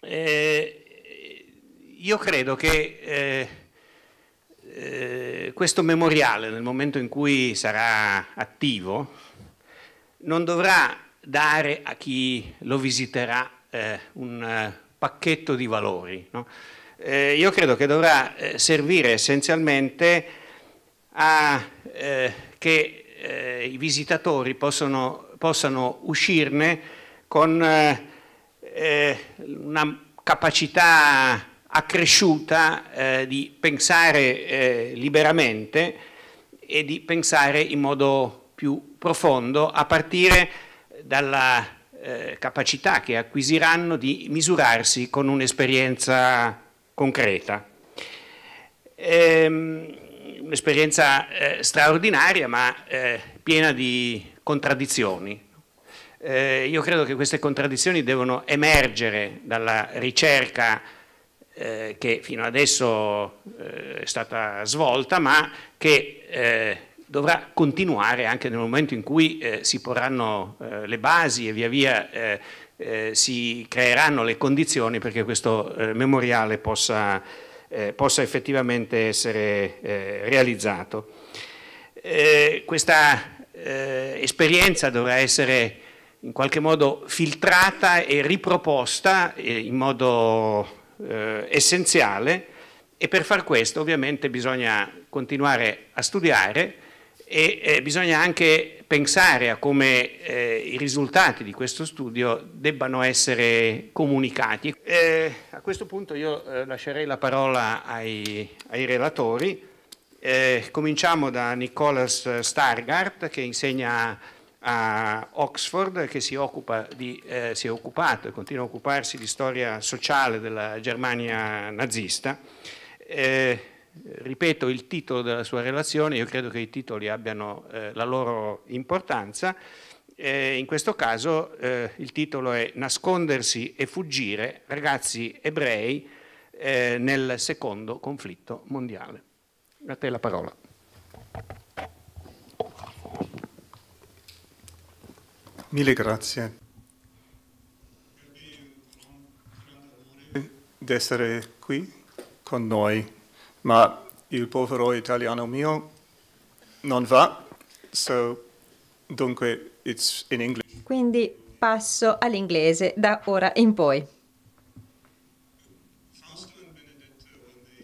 Eh, io credo che eh, eh, questo memoriale, nel momento in cui sarà attivo, non dovrà dare a chi lo visiterà eh, un eh, pacchetto di valori. No? Eh, io credo che dovrà servire essenzialmente a che i visitatori possono, possano uscirne con eh, una capacità accresciuta eh, di pensare eh, liberamente e di pensare in modo più profondo a partire dalla eh, capacità che acquisiranno di misurarsi con un'esperienza concreta. Ehm, un'esperienza eh, straordinaria ma eh, piena di contraddizioni, eh, io credo che queste contraddizioni devono emergere dalla ricerca eh, che fino adesso eh, è stata svolta, ma che eh, dovrà continuare anche nel momento in cui eh, si porranno eh, le basi e via via si creeranno le condizioni perché questo memoriale possa, possa, effettivamente essere realizzato. questa esperienza dovrà essere in qualche modo filtrata e riproposta eh, in modo eh, essenziale e per far questo ovviamente bisogna continuare a studiare e eh, bisogna anche pensare a come eh, i risultati di questo studio debbano essere comunicati. Eh, a questo punto io eh, lascerei la parola ai, ai relatori. cominciamo da Nicolas Stargardt che insegna a Oxford che si, occupa di, eh, si, è occupato e continua a occuparsi di storia sociale della Germania nazista. Eh, ripeto il titolo della sua relazione, io credo che i titoli abbiano eh, la loro importanza. Eh, in questo caso eh, il titolo è Nascondersi e fuggire, ragazzi ebrei eh, nel secondo conflitto mondiale. A te la parola. Mille grazie di essere qui con noi, ma il povero italiano mio non va, so, dunque it's in English. Quindi passo all'inglese da ora in poi.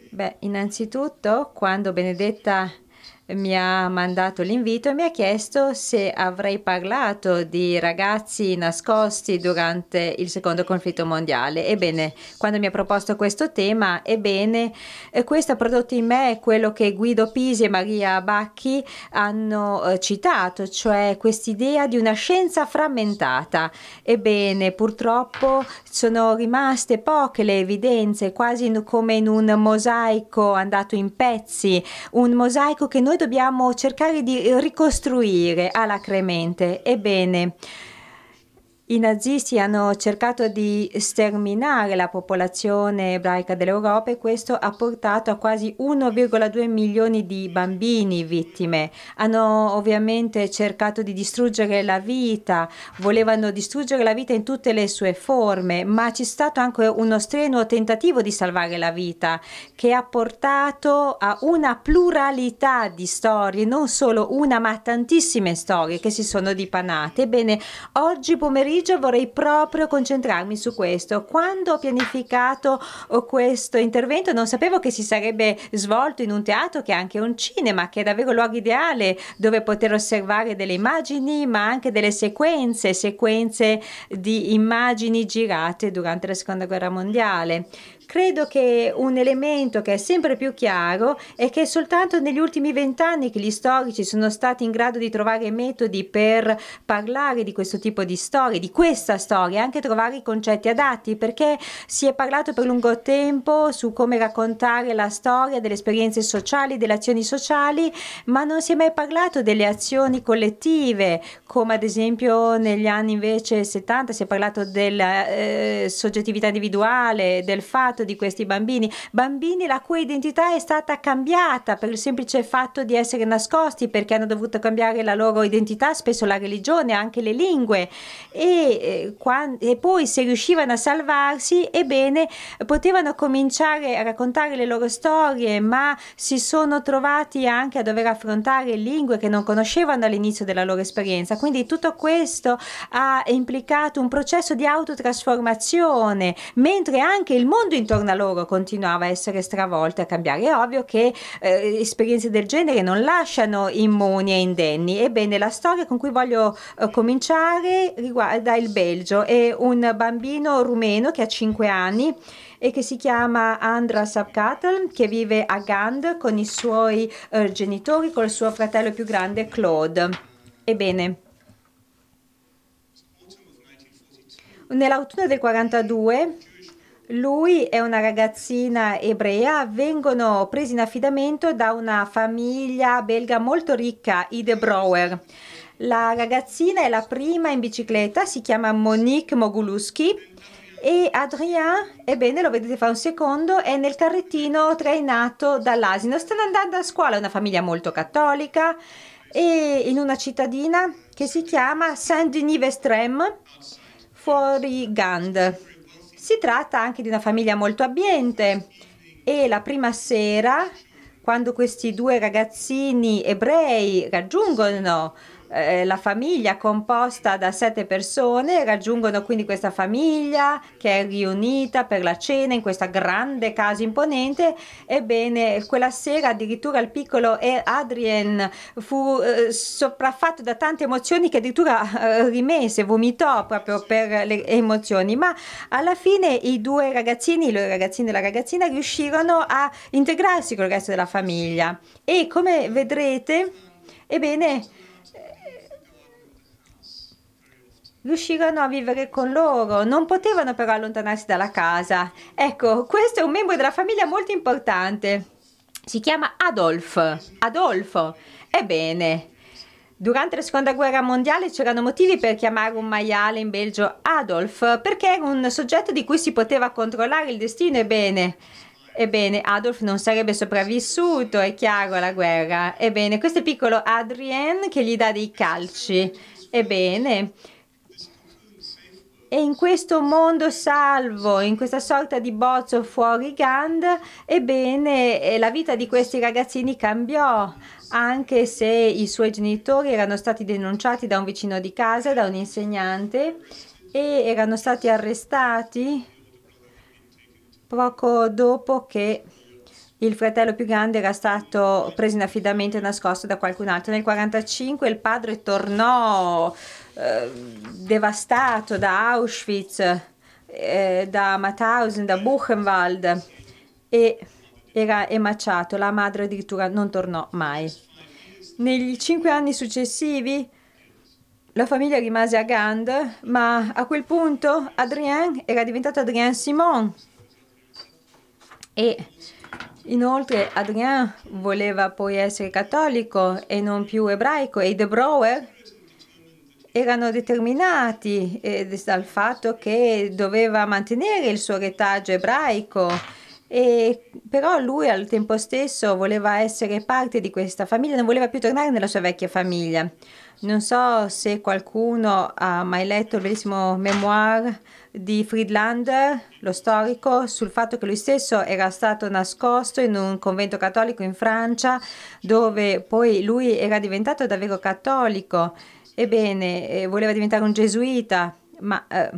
Beh, innanzitutto, quando Benedetta mi ha mandato l'invito e mi ha chiesto se avrei parlato di ragazzi nascosti durante il secondo conflitto mondiale. Ebbene, quando mi ha proposto questo tema, ebbene, eh, questo ha prodotto in me quello che Guido Pisi e Maria Bacchi hanno eh, citato, cioè quest'idea di una scienza frammentata. Ebbene, purtroppo sono rimaste poche le evidenze, quasi come in un mosaico andato in pezzi, un mosaico che non noi dobbiamo cercare di ricostruire alacremente. Ebbene, i nazisti hanno cercato di sterminare la popolazione ebraica dell'Europa e questo ha portato a quasi 1,2 milioni di bambini vittime. Hanno ovviamente cercato di distruggere la vita, volevano distruggere la vita in tutte le sue forme, ma c'è stato anche uno strenuo tentativo di salvare la vita che ha portato a una pluralità di storie, non solo una ma tantissime storie che si sono dipanate. Ebbene, oggi pomeriggio pomeriggio vorrei proprio concentrarmi su questo. Quando ho pianificato oh, questo intervento non sapevo che si sarebbe svolto in un teatro che è anche un cinema, che è davvero il luogo ideale dove poter osservare delle immagini, ma anche delle sequenze, sequenze di immagini girate durante la seconda guerra mondiale. Credo che un elemento che è sempre più chiaro è che è soltanto negli ultimi vent'anni che gli storici sono stati in grado di trovare metodi per parlare di questo tipo di storia, di questa storia, anche trovare i concetti adatti, perché si è parlato per lungo tempo su come raccontare la storia delle esperienze sociali, delle azioni sociali, ma non si è mai parlato delle azioni collettive, come ad esempio negli anni invece 70 si è parlato della eh, soggettività individuale, del fatto parlato di questi bambini, bambini la cui identità è stata cambiata per il semplice fatto di essere nascosti perché hanno dovuto cambiare la loro identità, spesso la religione, anche le lingue e, eh, e poi se riuscivano a salvarsi, ebbene, potevano cominciare a raccontare le loro storie, ma si sono trovati anche a dover affrontare lingue che non conoscevano all'inizio della loro esperienza. Quindi tutto questo ha implicato un processo di autotrasformazione, mentre anche il mondo intorno a loro continuava a essere stravolta e a cambiare. È ovvio che eh, esperienze del genere non lasciano immuni e indenni. Ebbene, la storia con cui voglio eh, cominciare riguarda il Belgio e un bambino rumeno che ha 5 anni e che si chiama Andra Sapkatel, che vive a Gand con i suoi eh, genitori, col suo fratello più grande Claude. Ebbene, nell'autunno del 42 lui e una ragazzina ebrea vengono presi in affidamento da una famiglia belga molto ricca, i De Brouwer. La ragazzina è la prima in bicicletta, si chiama Monique Moguluski e Adrien, ebbene lo vedete fra un secondo, è nel carrettino trainato dall'asino. Stanno andando a scuola, è una famiglia molto cattolica e in una cittadina che si chiama Saint-Denis-Vestrem fuori Gand. Si tratta anche di una famiglia molto abbiente e la prima sera, quando questi due ragazzini ebrei raggiungono eh, la famiglia composta da sette persone, raggiungono quindi questa famiglia che è riunita per la cena in questa grande casa imponente. Ebbene, quella sera addirittura il piccolo Adrien fu eh, sopraffatto da tante emozioni che addirittura eh, rimesse, vomitò proprio per le emozioni, ma alla fine i due ragazzini, il ragazzino e la ragazzina, riuscirono a integrarsi con il resto della famiglia e come vedrete, ebbene, riuscirono a vivere con loro, non potevano però allontanarsi dalla casa. Ecco, questo è un membro della famiglia molto importante. Si chiama Adolf. Adolfo. Ebbene, Durante la seconda guerra mondiale c'erano motivi per chiamare un maiale in Belgio Adolf, perché era un soggetto di cui si poteva controllare il destino, ebbene. Ebbene, Adolf non sarebbe sopravvissuto, è chiaro, alla guerra. Ebbene, questo è piccolo Adrien che gli dà dei calci. Ebbene, e in questo mondo salvo, in questa sorta di bozzo fuori Gand, ebbene eh, la vita di questi ragazzini cambiò, anche se i suoi genitori erano stati denunciati da un vicino di casa, da un insegnante e erano stati arrestati poco dopo che il fratello più grande era stato preso in affidamento e nascosto da qualcun altro. Nel 1945 il padre tornò eh, devastato da Auschwitz, eh, da Mauthausen, da Buchenwald e era emaciato. La madre addirittura non tornò mai. Negli cinque anni successivi la famiglia rimase a Gand, ma a quel punto Adrien era diventato Adrien Simon. E inoltre Adrien voleva poi essere cattolico e non più ebraico e De Brouwer erano determinati eh, dal fatto che doveva mantenere il suo retaggio ebraico, e, però lui al tempo stesso voleva essere parte di questa famiglia, non voleva più tornare nella sua vecchia famiglia. Non so se qualcuno ha mai letto il bellissimo memoir di Friedlander, lo storico, sul fatto che lui stesso era stato nascosto in un convento cattolico in Francia, dove poi lui era diventato davvero cattolico Ebbene, eh, voleva diventare un gesuita, ma eh,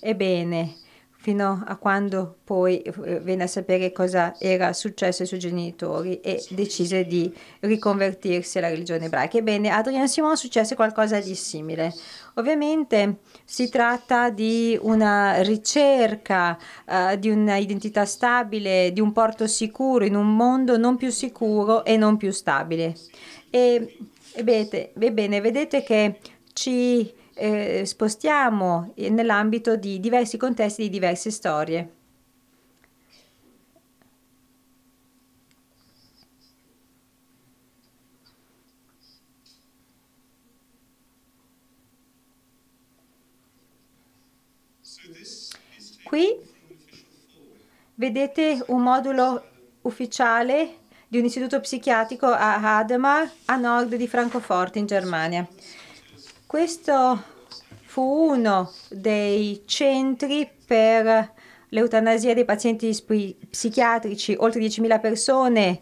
ebbene, fino a quando poi eh, venne a sapere cosa era successo ai suoi genitori e decise di riconvertirsi alla religione ebraica. Ebbene, a Adrien Simon successe qualcosa di simile. Ovviamente si tratta di una ricerca uh, di un'identità stabile, di un porto sicuro in un mondo non più sicuro e non più stabile. E, e vedete, ebbene, vedete che ci eh, spostiamo nell'ambito di diversi contesti, di diverse storie. Qui vedete un modulo ufficiale di un istituto psichiatrico a Hademar, a nord di Francoforte, in Germania. Questo fu uno dei centri per l'eutanasia dei pazienti psichiatrici. Oltre 10.000 persone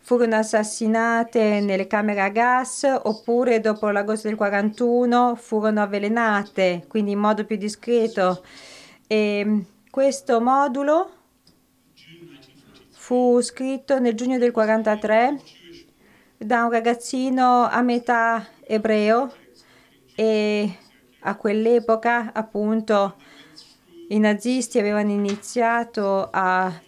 furono assassinate nelle camere a gas oppure dopo l'agosto del 41 furono avvelenate, quindi in modo più discreto. E ehm, questo modulo fu scritto nel giugno del 1943 da un ragazzino a metà ebreo e a quell'epoca appunto i nazisti avevano iniziato a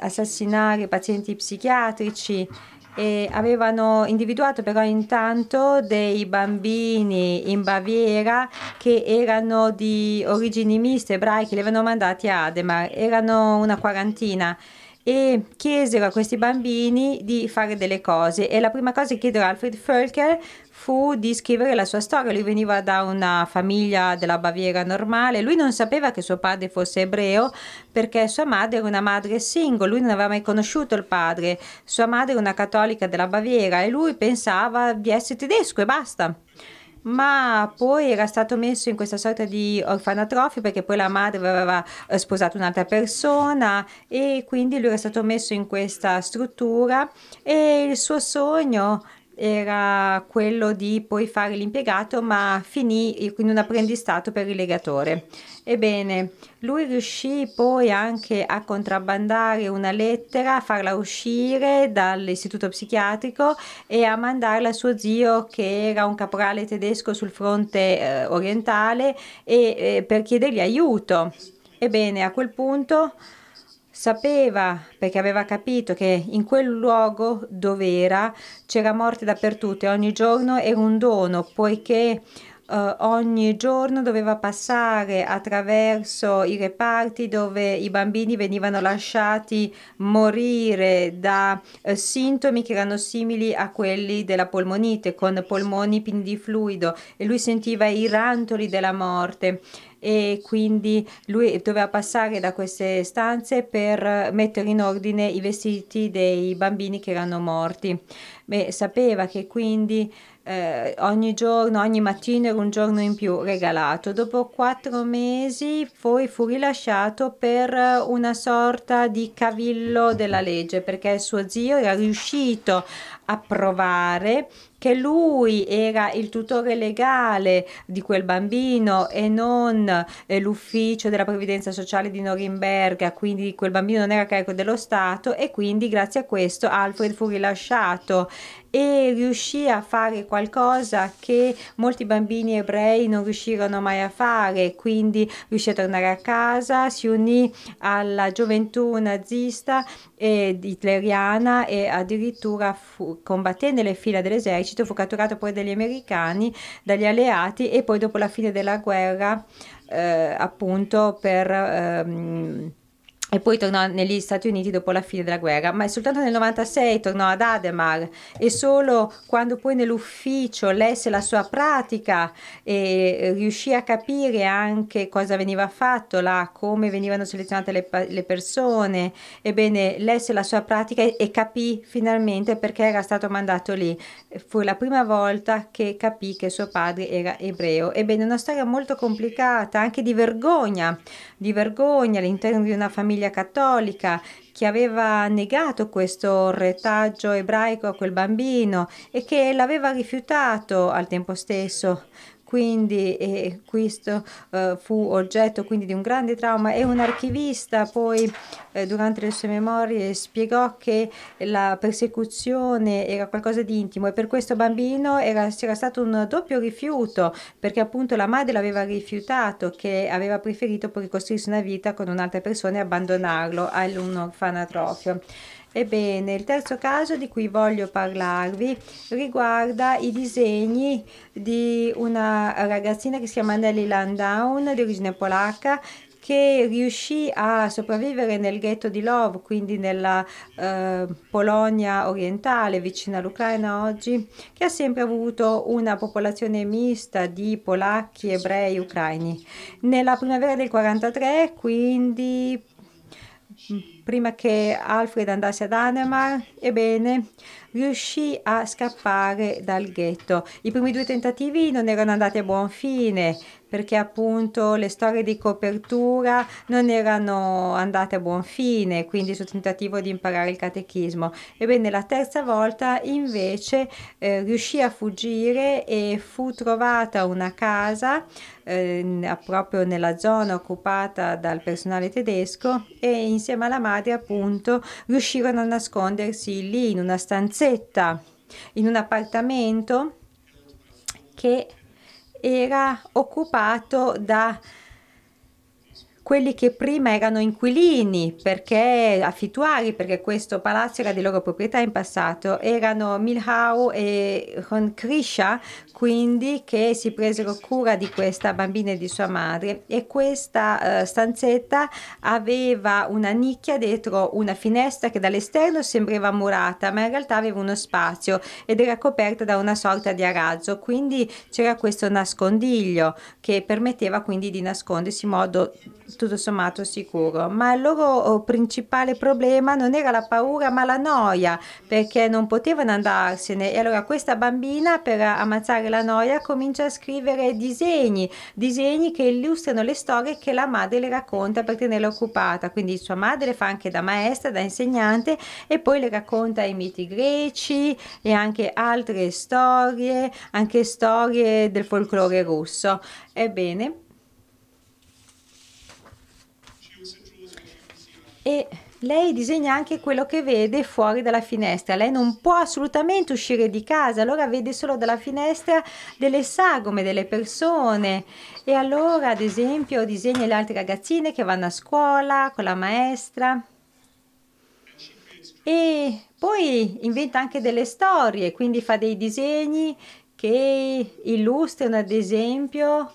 assassinare pazienti psichiatrici e avevano individuato però intanto dei bambini in Baviera che erano di origini miste ebraiche, li avevano mandati a Ademar, erano una quarantina e chiesero a questi bambini di fare delle cose e la prima cosa che chiesero a Alfred Fölker fu di scrivere la sua storia. Lui veniva da una famiglia della Baviera normale, lui non sapeva che suo padre fosse ebreo perché sua madre era una madre single, lui non aveva mai conosciuto il padre, sua madre era una cattolica della Baviera e lui pensava di essere tedesco e basta ma poi era stato messo in questa sorta di orfanatrofio perché poi la madre aveva eh, sposato un'altra persona e quindi lui era stato messo in questa struttura e il suo sogno era quello di poi fare l'impiegato, ma finì in un apprendistato per il legatore. Ebbene, lui riuscì poi anche a contrabbandare una lettera, a farla uscire dall'istituto psichiatrico e a mandarla a suo zio che era un caporale tedesco sul fronte eh, orientale e, eh, per chiedergli aiuto. Ebbene, a quel punto Sapeva, perché aveva capito, che in quel luogo dove era c'era morte dappertutto e ogni giorno era un dono, poiché Uh, ogni giorno doveva passare attraverso i reparti dove i bambini venivano lasciati morire da uh, sintomi che erano simili a quelli della polmonite, con polmoni pieni di fluido e lui sentiva i rantoli della morte e quindi lui doveva passare da queste stanze per mettere in ordine i vestiti dei bambini che erano morti. Beh, sapeva che quindi eh, ogni giorno, ogni mattino era un giorno in più regalato. Dopo quattro mesi poi fu rilasciato per una sorta di cavillo della legge perché suo zio era riuscito a che lui era il tutore legale di quel bambino e non eh, l'ufficio della provvidenza sociale di Norimberga, quindi quel bambino non era carico dello Stato e quindi grazie a questo Alfred fu rilasciato e riuscì a fare qualcosa che molti bambini ebrei non riuscirono mai a fare, quindi riuscì a tornare a casa, si unì alla gioventù nazista e eh, hitleriana e addirittura fu, combattendo le fila dell'esercito, fu catturato poi dagli americani, dagli alleati e poi dopo la fine della guerra eh, appunto per... Ehm, e poi tornò negli Stati Uniti dopo la fine della guerra, ma soltanto nel 96 tornò ad Ademar e solo quando poi nell'ufficio lesse la sua pratica e riuscì a capire anche cosa veniva fatto là, come venivano selezionate le, le persone, ebbene lesse la sua pratica e, e capì finalmente perché era stato mandato lì. Fu la prima volta che capì che suo padre era ebreo. Ebbene, una storia molto complicata, anche di vergogna, di vergogna all'interno di una famiglia famiglia cattolica che aveva negato questo retaggio ebraico a quel bambino e che l'aveva rifiutato al tempo stesso quindi eh, questo eh, fu oggetto quindi di un grande trauma e un archivista poi eh, durante le sue memorie spiegò che la persecuzione era qualcosa di intimo e per questo bambino era, c'era stato un doppio rifiuto perché appunto la madre l'aveva rifiutato che aveva preferito poi ricostruirsi una vita con un'altra persona e abbandonarlo all'orfanatrofio. Ebbene, il terzo caso di cui voglio parlarvi riguarda i disegni di una ragazzina che si chiama Nelly Landown, di origine polacca, che riuscì a sopravvivere nel ghetto di Lov, quindi nella eh, Polonia orientale, vicina all'Ucraina oggi, che ha sempre avuto una popolazione mista di polacchi, ebrei, ucraini. Nella primavera del 1943, quindi prima che Alfred andasse ad Anemar, ebbene, riuscì a scappare dal ghetto. I primi due tentativi non erano andati a buon fine perché appunto le storie di copertura non erano andate a buon fine, quindi sul tentativo di imparare il catechismo. Ebbene, la terza volta invece eh, riuscì a fuggire e fu trovata una casa eh, proprio nella zona occupata dal personale tedesco e insieme alla madre appunto riuscirono a nascondersi lì in una stanzetta, in un appartamento che era occupato da quelli che prima erano inquilini, perché affittuari, perché questo palazzo era di loro proprietà in passato, erano Milhau e Krisha, quindi che si presero cura di questa bambina e di sua madre e questa eh, stanzetta aveva una nicchia dietro una finestra che dall'esterno sembrava murata, ma in realtà aveva uno spazio ed era coperta da una sorta di arazzo, quindi c'era questo nascondiglio che permetteva quindi di nascondersi in modo tutto sommato sicuro, ma il loro oh, principale problema non era la paura ma la noia, perché non potevano andarsene. E allora questa bambina per ammazzare la noia comincia a scrivere disegni, disegni che illustrano le storie che la madre le racconta per tenerla occupata. Quindi sua madre fa anche da maestra, da insegnante e poi le racconta i miti greci e anche altre storie, anche storie del folklore russo. Ebbene, e lei disegna anche quello che vede fuori dalla finestra. Lei non può assolutamente uscire di casa, allora vede solo dalla finestra delle sagome, delle persone. E allora, ad esempio, disegna le altre ragazzine che vanno a scuola con la maestra. E poi inventa anche delle storie, quindi fa dei disegni che illustrano, ad esempio,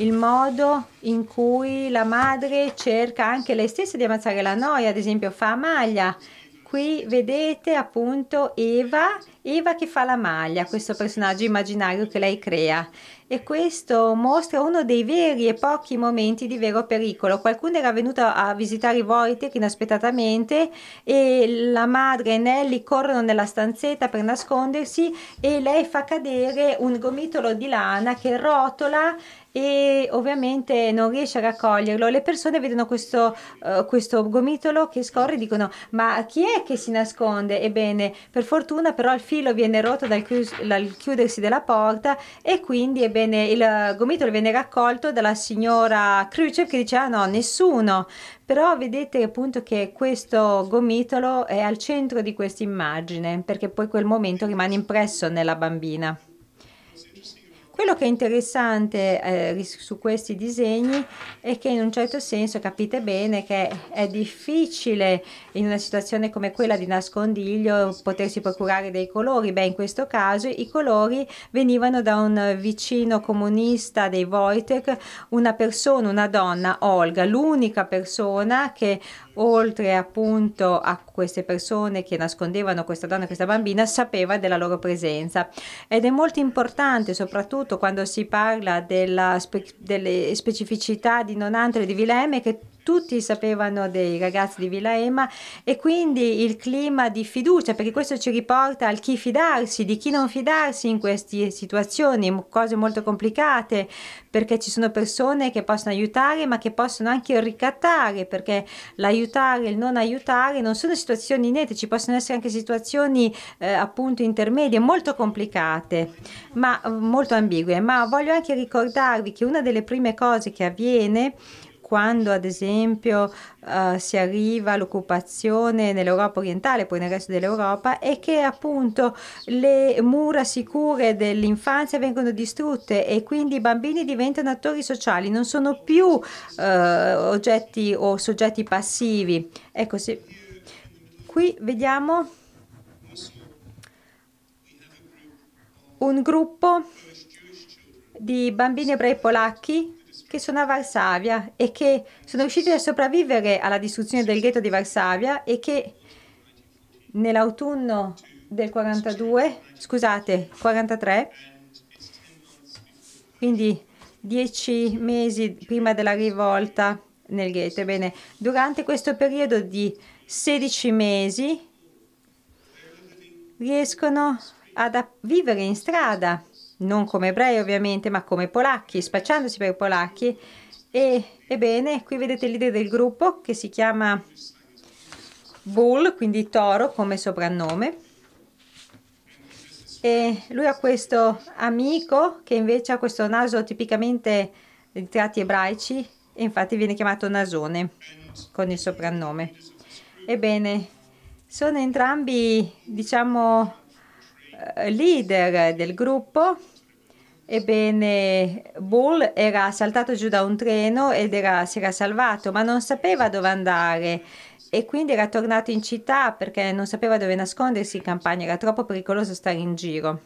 il modo in cui la madre cerca anche lei stessa di ammazzare la noia, ad esempio fa maglia. Qui vedete appunto Eva, Eva che fa la maglia, questo personaggio immaginario che lei crea. E questo mostra uno dei veri e pochi momenti di vero pericolo. Qualcuno era venuto a visitare Wojtek inaspettatamente e la madre e Nelly corrono nella stanzetta per nascondersi e lei fa cadere un gomitolo di lana che rotola e ovviamente non riesce a raccoglierlo. Le persone vedono questo, uh, questo gomitolo che scorre e dicono ma chi è che si nasconde? Ebbene, per fortuna però il filo viene rotto dal, chius- dal chiudersi della porta e quindi ebbene, il gomitolo viene raccolto dalla signora Khrushchev che dice ah no, nessuno. Però vedete appunto che questo gomitolo è al centro di questa immagine perché poi quel momento rimane impresso nella bambina. Quello che è interessante eh, su questi disegni è che in un certo senso capite bene che è difficile in una situazione come quella di nascondiglio potersi procurare dei colori. Beh, in questo caso i colori venivano da un vicino comunista dei Wojtek, una persona, una donna, Olga, l'unica persona che oltre appunto a queste persone che nascondevano questa donna e questa bambina, sapeva della loro presenza. Ed è molto importante, soprattutto quando si parla della spe- delle specificità di Nonantole e di Vilemme, che tutti sapevano dei ragazzi di Villa Ema e quindi il clima di fiducia, perché questo ci riporta al chi fidarsi, di chi non fidarsi in queste situazioni, cose molto complicate, perché ci sono persone che possono aiutare ma che possono anche ricattare, perché l'aiutare e il non aiutare non sono situazioni nette, ci possono essere anche situazioni eh, appunto intermedie, molto complicate, ma eh, molto ambigue. Ma voglio anche ricordarvi che una delle prime cose che avviene quando ad esempio uh, si arriva all'occupazione nell'Europa orientale, poi nel resto dell'Europa, è che appunto le mura sicure dell'infanzia vengono distrutte e quindi i bambini diventano attori sociali, non sono più uh, oggetti o soggetti passivi. Ecco, se... qui vediamo un gruppo di bambini ebrei polacchi che sono a Varsavia e che sono riusciti a sopravvivere alla distruzione del ghetto di Varsavia e che nell'autunno del 42, scusate, 43, quindi dieci mesi prima della rivolta nel ghetto. Ebbene, durante questo periodo di 16 mesi riescono a vivere in strada non come ebrei ovviamente, ma come polacchi, spacciandosi per polacchi. E ebbene, qui vedete il leader del gruppo che si chiama Bull, quindi toro come soprannome. E lui ha questo amico che invece ha questo naso tipicamente di tratti ebraici e infatti viene chiamato Nasone con il soprannome. Ebbene, sono entrambi, diciamo, eh, leader del gruppo Ebbene, Bull era saltato giù da un treno ed era, si era salvato, ma non sapeva dove andare e quindi era tornato in città perché non sapeva dove nascondersi in campagna, era troppo pericoloso stare in giro.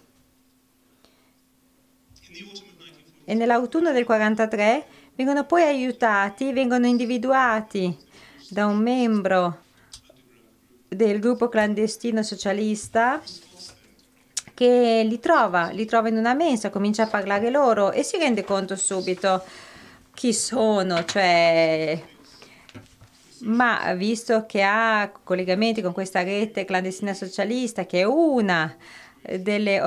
E nell'autunno del 1943 vengono poi aiutati, vengono individuati da un membro del gruppo clandestino socialista che li trova, li trova in una mensa, comincia a parlare loro e si rende conto subito chi sono, cioè ma visto che ha collegamenti con questa rete clandestina socialista che è una delle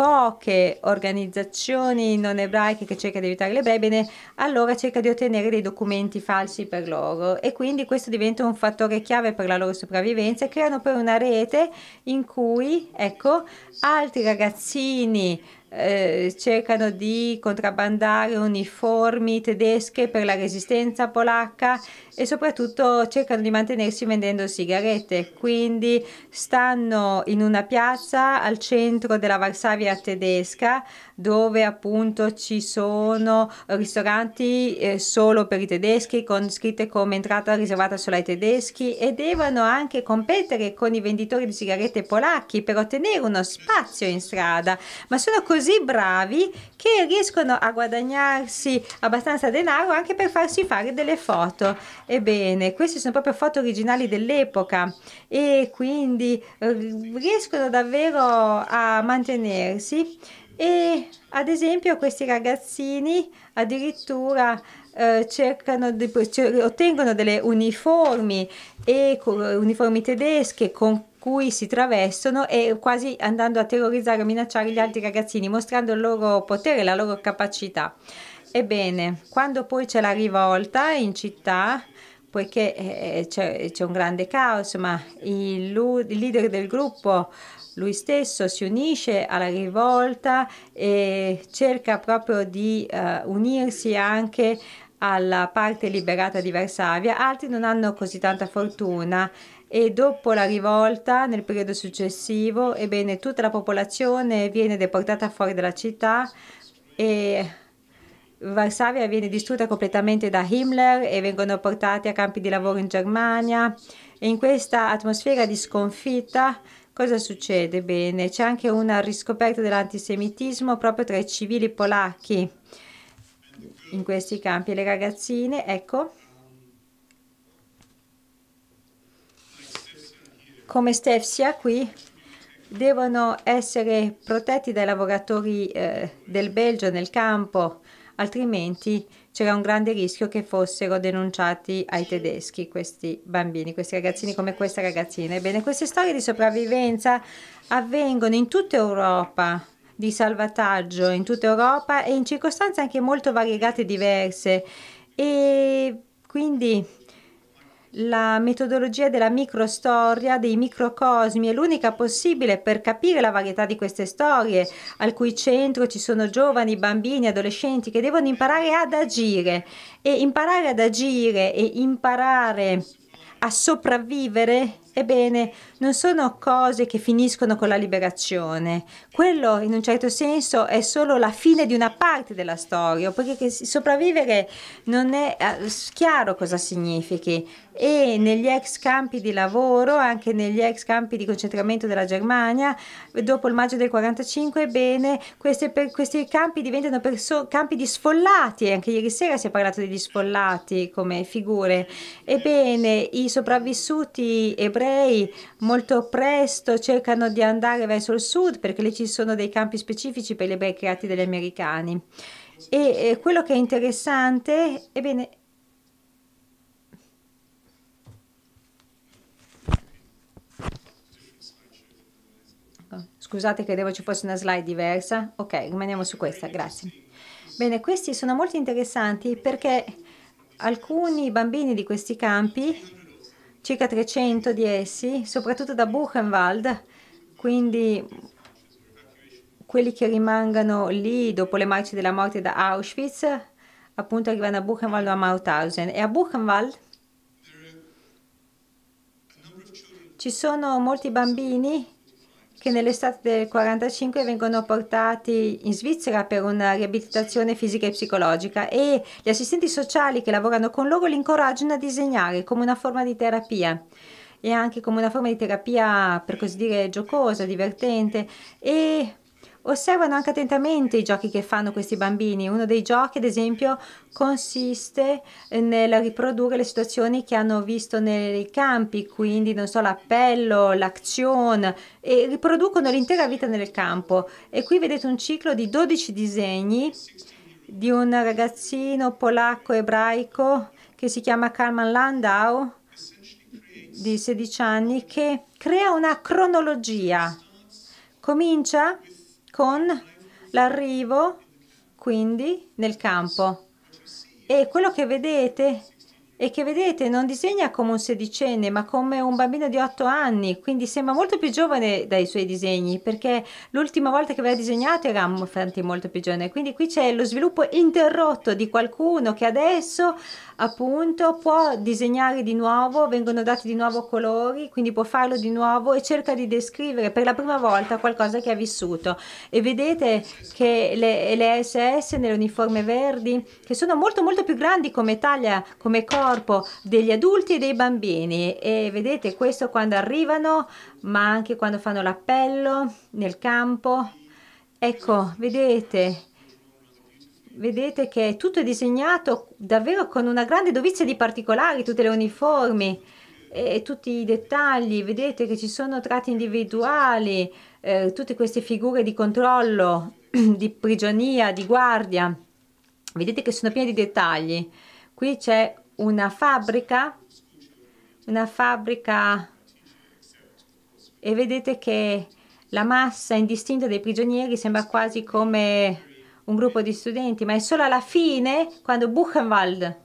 poche organizzazioni non ebraiche che cerca di aiutare gli ebrei, bene, allora cerca di ottenere dei documenti falsi per loro e quindi questo diventa un fattore chiave per la loro sopravvivenza e creano poi una rete in cui, ecco, altri ragazzini eh, cercano di contrabbandare uniformi tedesche per la resistenza polacca e soprattutto cercano di mantenersi vendendo sigarette. Quindi stanno in una piazza al centro della Varsavia tedesca dove appunto ci sono ristoranti eh, solo per i tedeschi con scritte come entrata riservata solo ai tedeschi e devono anche competere con i venditori di sigarette polacchi per ottenere uno spazio in strada. Ma sono così così bravi che riescono a guadagnarsi abbastanza denaro anche per farsi fare delle foto. Ebbene, queste sono proprio foto originali dell'epoca e quindi eh, riescono davvero a mantenersi e ad esempio questi ragazzini addirittura eh, cercano di, cioè, ottengono delle uniformi, e, uniformi tedesche con cui si travestono e quasi andando a terrorizzare e minacciare gli altri ragazzini, mostrando il loro potere, e la loro capacità. Ebbene, quando poi c'è la rivolta in città, poiché eh, eh, c'è, c'è, un grande caos, ma il, il leader del gruppo lui stesso si unisce alla rivolta e cerca proprio di uh, unirsi anche alla parte liberata di Varsavia, altri non hanno così tanta fortuna e dopo la rivolta, nel periodo successivo, ebbene, tutta la popolazione viene deportata fuori dalla città e Varsavia viene distrutta completamente da Himmler e vengono portati a campi di lavoro in Germania. E in questa atmosfera di sconfitta cosa succede? Bene, c'è anche una riscoperta dell'antisemitismo proprio tra i civili polacchi in questi campi. Le ragazzine, ecco, come Steph sia qui, devono essere protetti dai lavoratori eh, del Belgio nel campo, altrimenti c'era un grande rischio che fossero denunciati ai tedeschi questi bambini, questi ragazzini come questa ragazzina. Ebbene, queste storie di sopravvivenza avvengono in tutta Europa di salvataggio in tutta Europa e in circostanze anche molto variegate e diverse e quindi la metodologia della microstoria, dei microcosmi, è l'unica possibile per capire la varietà di queste storie, al cui centro ci sono giovani, bambini, adolescenti che devono imparare ad agire. E imparare ad agire e imparare a sopravvivere Ebbene, non sono cose che finiscono con la liberazione. Quello, in un certo senso, è solo la fine di una parte della storia, perché sopravvivere non è eh, chiaro cosa significhi. E negli ex campi di lavoro, anche negli ex campi di concentramento della Germania, dopo il maggio del 45, ebbene, questi, questi campi diventano campi di sfollati. Anche ieri sera si è parlato degli sfollati come figure. Ebbene, i sopravvissuti ebrei ebrei molto presto cercano di andare verso il sud perché lì ci sono dei campi specifici per gli ebrei creati dagli americani. E quello che è interessante, ebbene, Scusate, credevo ci fosse una slide diversa. Ok, rimaniamo su questa, grazie. Bene, questi sono molto interessanti perché alcuni bambini di questi campi circa 300 di essi, soprattutto da Buchenwald, quindi quelli che rimangono lì dopo le marce della morte da Auschwitz, appunto arrivano a Buchenwald o a Mauthausen. E a Buchenwald ci sono molti bambini che nell'estate del 1945 vengono portati in Svizzera per una riabilitazione fisica e psicologica e gli assistenti sociali che lavorano con loro li incoraggiano a disegnare come una forma di terapia e anche come una forma di terapia per così dire giocosa, divertente e osservano anche attentamente i giochi che fanno questi bambini. Uno dei giochi, ad esempio, consiste eh, nel riprodurre le situazioni che hanno visto nei campi, quindi non so, l'appello, l'azione e riproducono l'intera vita nel campo. E qui vedete un ciclo di 12 disegni di un ragazzino polacco ebraico che si chiama Carmen Landau di 16 anni che crea una cronologia. Comincia con l'arrivo quindi nel campo e quello che vedete e che vedete non disegna come un sedicenne ma come un bambino di otto anni, quindi sembra molto più giovane dai suoi disegni perché l'ultima volta che aveva disegnato era molto più giovane, quindi qui c'è lo sviluppo interrotto di qualcuno che adesso appunto può disegnare di nuovo, vengono dati di nuovo colori, quindi può farlo di nuovo e cerca di descrivere per la prima volta qualcosa che ha vissuto e vedete che le, le SS uniforme verdi che sono molto molto più grandi come taglia, come corpo corpo degli adulti e dei bambini e vedete questo quando arrivano ma anche quando fanno l'appello nel campo ecco vedete vedete che tutto è disegnato davvero con una grande dovizia di particolari tutte le uniformi e tutti i dettagli vedete che ci sono tratti individuali eh, tutte queste figure di controllo di prigionia di guardia vedete che sono piene di dettagli qui c'è una fabbrica, una fabbrica e vedete che la massa indistinta dei prigionieri sembra quasi come un gruppo di studenti, ma è solo alla fine quando Buchenwald.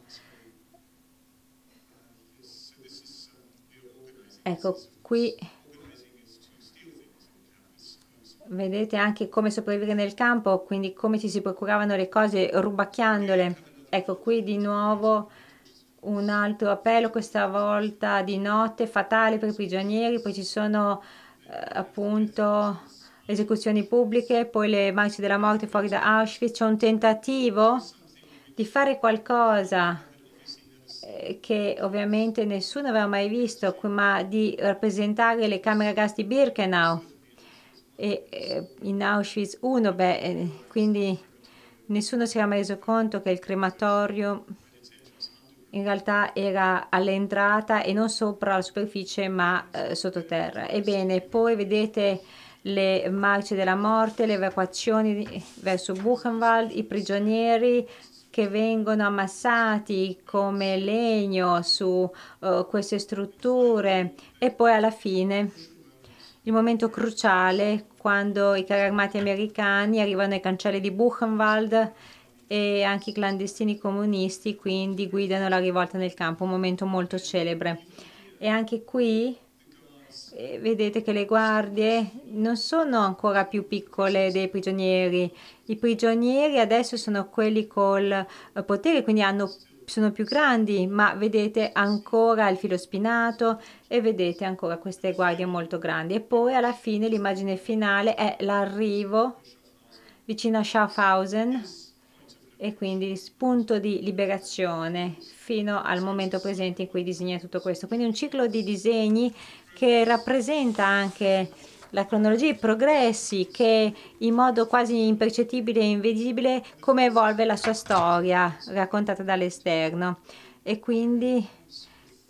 Ecco, qui vedete anche come sopravvivere nel campo, quindi come ci si procuravano le cose rubacchiandole. Ecco, qui di nuovo un altro appello, questa volta di notte, fatale per i prigionieri, poi ci sono eh, appunto le esecuzioni pubbliche, poi le marce della morte fuori da Auschwitz, c'è un tentativo di fare qualcosa eh, che ovviamente nessuno aveva mai visto, ma di rappresentare le camere a gas di Birkenau e, eh, in Auschwitz 1, eh, quindi nessuno si era mai reso conto che il crematorio in realtà era all'entrata e non sopra la superficie ma eh, sottoterra. Ebbene, poi vedete le marce della morte, le evacuazioni verso Buchenwald, i prigionieri che vengono ammassati come legno su uh, queste strutture e poi alla fine il momento cruciale quando i carri armati americani arrivano ai cancelli di Buchenwald e anche i clandestini comunisti quindi guidano la rivolta nel campo, un momento molto celebre. E anche qui eh, vedete che le guardie non sono ancora più piccole dei prigionieri. I prigionieri adesso sono quelli col eh, potere, quindi hanno, sono più grandi, ma vedete ancora il filo spinato e vedete ancora queste guardie molto grandi. E poi alla fine l'immagine finale è l'arrivo vicino a Schaffhausen e quindi punto di liberazione fino al momento presente in cui disegna tutto questo. Quindi un ciclo di disegni che rappresenta anche la cronologia, i progressi che in modo quasi impercettibile e invisibile come evolve la sua storia raccontata dall'esterno e quindi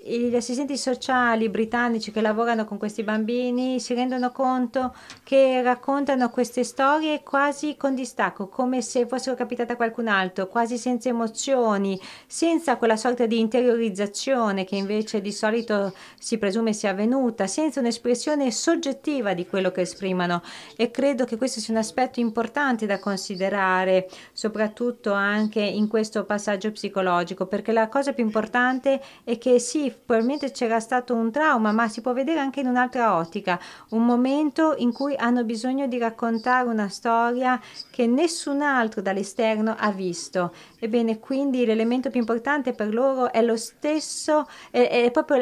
gli assistenti sociali britannici che lavorano con questi bambini si rendono conto che raccontano queste storie quasi con distacco, come se fossero capitate a qualcun altro, quasi senza emozioni, senza quella sorta di interiorizzazione che invece di solito si presume sia avvenuta, senza un'espressione soggettiva di quello che esprimono. E credo che questo sia un aspetto importante da considerare, soprattutto anche in questo passaggio psicologico, perché la cosa più importante è che sì, probabilmente c'era stato un trauma, ma si può vedere anche in un'altra ottica, un momento in cui hanno bisogno di raccontare una storia che nessun altro dall'esterno ha visto Ebbene, quindi l'elemento più importante per loro è lo stesso, è, è proprio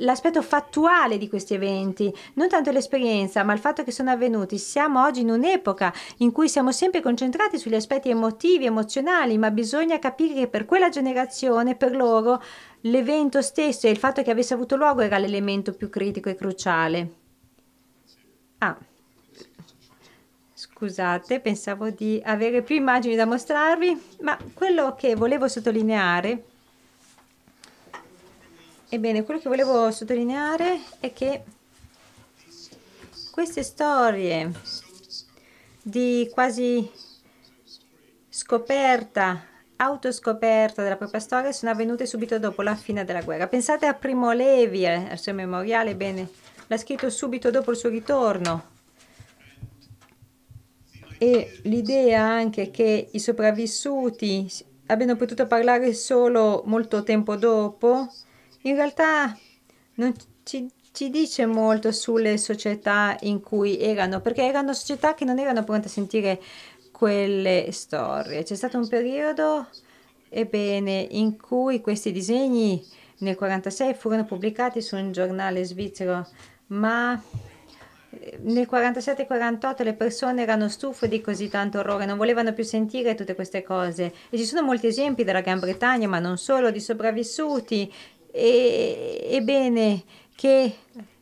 l'aspetto fattuale di questi eventi, non tanto l'esperienza, ma il fatto che sono avvenuti. Siamo oggi in un'epoca in cui siamo sempre concentrati sugli aspetti emotivi, emozionali, ma bisogna capire che per quella generazione, per loro, l'evento stesso e il fatto che avesse avuto luogo era l'elemento più critico e cruciale. Ah. Scusate, pensavo di avere più immagini da mostrarvi, ma quello che volevo sottolineare Ebbene, quello che volevo sottolineare è che queste storie di quasi scoperta, autoscoperta della propria storia sono avvenute subito dopo la fine della guerra. Pensate a Primo Levi, eh, al suo memoriale, bene, l'ha scritto subito dopo il suo ritorno e l'idea anche che i sopravvissuti abbiano potuto parlare solo molto tempo dopo, in realtà non ci, ci dice molto sulle società in cui erano, perché erano società che non erano pronte a sentire quelle storie. C'è stato un periodo, ebbene, in cui questi disegni nel 1946 furono pubblicati su un giornale svizzero, ma nel 47-48 le persone erano stufe di così tanto orrore, non volevano più sentire tutte queste cose. E ci sono molti esempi dalla Gran Bretagna, ma non solo, di sopravvissuti. E, ebbene, che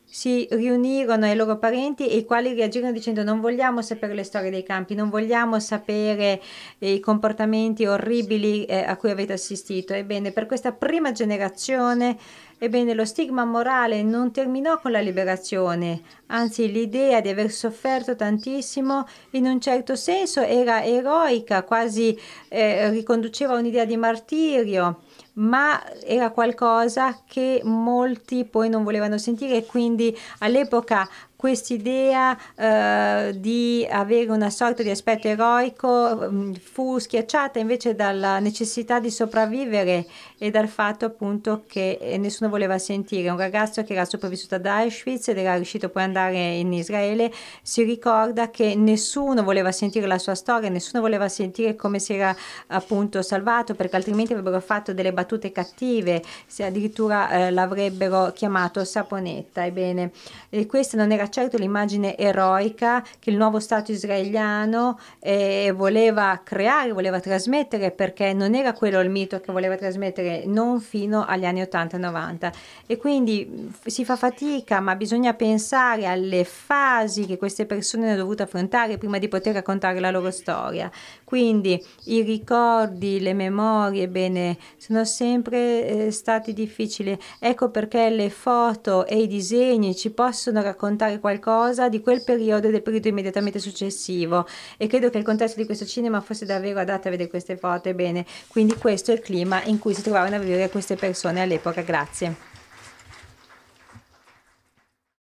si riunirono ai loro parenti e i quali reagirono dicendo non vogliamo sapere le storie dei campi, non vogliamo sapere eh, i comportamenti orribili eh, a cui avete assistito. Ebbene, per questa prima generazione, ebbene, lo stigma morale non terminò con la liberazione, anzi l'idea di aver sofferto tantissimo in un certo senso era eroica, quasi eh, riconduceva un'idea di martirio ma era qualcosa che molti poi non volevano sentire e quindi all'epoca quest'idea eh, di avere una sorta di aspetto eroico mh, mm, fu schiacciata invece dalla necessità di sopravvivere e dal fatto appunto che eh, nessuno voleva sentire. Un ragazzo che era sopravvissuto ad Auschwitz ed era riuscito poi ad andare in Israele si ricorda che nessuno voleva sentire la sua storia, nessuno voleva sentire come si era appunto salvato perché altrimenti avrebbero fatto delle battute cattive, se addirittura eh, l'avrebbero chiamato saponetta. Ebbene, e questa non era era certo l'immagine eroica che il nuovo Stato israeliano eh, voleva creare, voleva trasmettere, perché non era quello il mito che voleva trasmettere, non fino agli anni 80-90. E quindi si fa fatica, ma bisogna pensare alle fasi che queste persone hanno dovuto affrontare prima di poter raccontare la loro storia. Quindi i ricordi, le memorie, bene, sono sempre eh, stati difficili. Ecco perché le foto e i disegni ci possono raccontare raccontare qualcosa di quel periodo e del periodo immediatamente successivo e credo che il contesto di questo cinema fosse davvero adatto a vedere queste foto bene, quindi questo è il clima in cui si trovavano a vivere queste persone all'epoca, grazie.